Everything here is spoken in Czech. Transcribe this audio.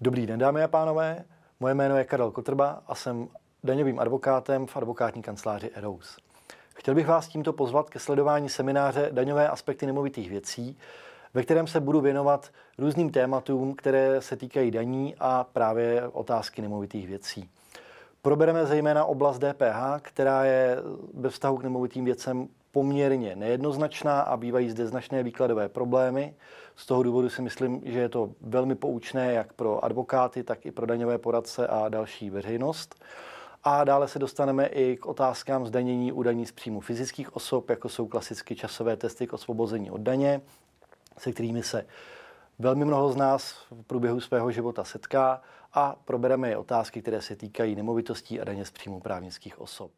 Dobrý den, dámy a pánové. Moje jméno je Karel Kotrba a jsem daňovým advokátem v advokátní kanceláři Eros. Chtěl bych vás tímto pozvat ke sledování semináře Daňové aspekty nemovitých věcí, ve kterém se budu věnovat různým tématům, které se týkají daní a právě otázky nemovitých věcí. Probereme zejména oblast DPH, která je ve vztahu k nemovitým věcem poměrně nejednoznačná a bývají zde značné výkladové problémy. Z toho důvodu si myslím, že je to velmi poučné jak pro advokáty, tak i pro daňové poradce a další veřejnost. A dále se dostaneme i k otázkám zdanění u daní z příjmu fyzických osob, jako jsou klasicky časové testy k osvobození od daně, se kterými se Velmi mnoho z nás v průběhu svého života setká a probereme je otázky, které se týkají nemovitostí a daně z příjmu právnických osob.